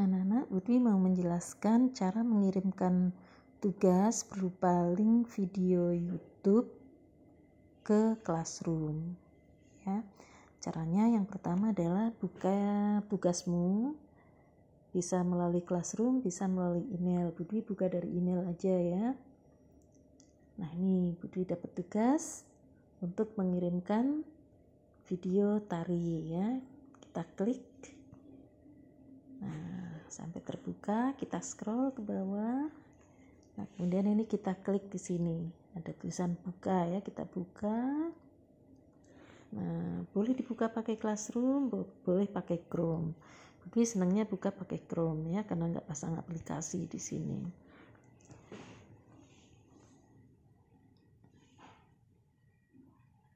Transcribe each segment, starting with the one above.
anak-anak Budwi mau menjelaskan cara mengirimkan tugas berupa link video YouTube ke classroom ya caranya yang pertama adalah buka tugasmu bisa melalui classroom bisa melalui email Budwi buka dari email aja ya nah ini Budwi dapat tugas untuk mengirimkan video tari ya kita klik sampai terbuka kita scroll ke bawah nah kemudian ini kita klik di sini ada tulisan buka ya kita buka nah boleh dibuka pakai classroom boleh pakai chrome tapi senangnya buka pakai chrome ya karena nggak pasang aplikasi di sini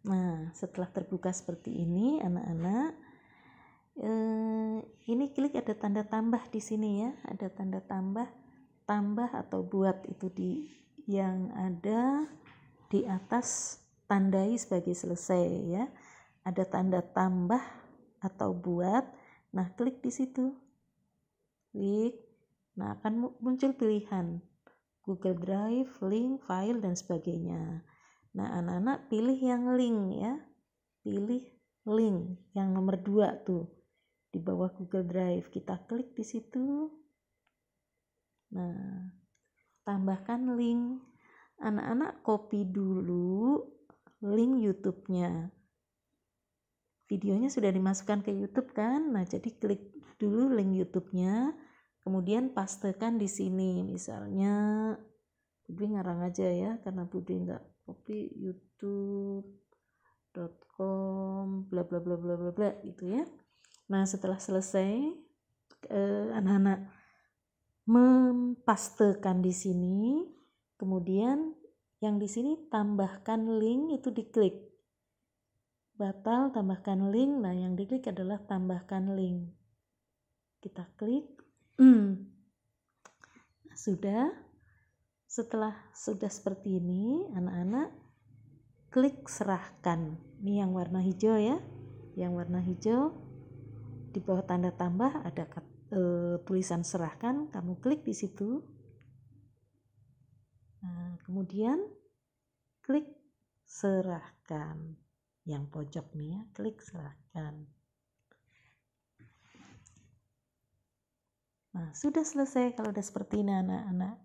Nah, setelah terbuka seperti ini, anak-anak, eh, ini klik ada tanda tambah di sini ya ada tanda tambah tambah atau buat itu di yang ada di atas tandai sebagai selesai ya ada tanda tambah atau buat nah klik di situ klik nah akan muncul pilihan Google Drive, link, file, dan sebagainya. Nah, anak-anak pilih yang link ya. Pilih link yang nomor dua tuh di bawah Google Drive. Kita klik di situ. Nah, tambahkan link. Anak-anak copy dulu link YouTube-nya. Videonya sudah dimasukkan ke YouTube kan? Nah, jadi klik dulu link YouTube-nya, kemudian pastekan di sini. Misalnya Budi ngarang aja ya karena Budi nggak copy youtube.com bla bla bla bla bla bla gitu ya Nah, setelah selesai, eh, anak-anak mempastekan di sini, kemudian yang di sini tambahkan link itu diklik. Batal tambahkan link, nah yang diklik adalah tambahkan link. Kita klik. Hmm. Nah, sudah. Setelah sudah seperti ini, anak-anak klik serahkan. Ini yang warna hijau ya. Yang warna hijau di bawah tanda tambah ada e, tulisan serahkan kamu klik di situ nah, kemudian klik serahkan yang pojok nih ya klik serahkan nah sudah selesai kalau udah seperti ini anak-anak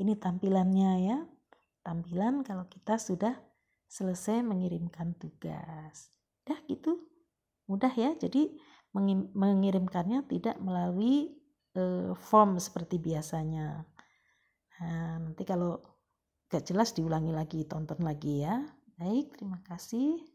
ini tampilannya ya tampilan kalau kita sudah selesai mengirimkan tugas dah gitu mudah ya jadi mengirimkannya tidak melalui e, form seperti biasanya. Nah, nanti kalau gak jelas diulangi lagi, tonton lagi ya. Baik, terima kasih.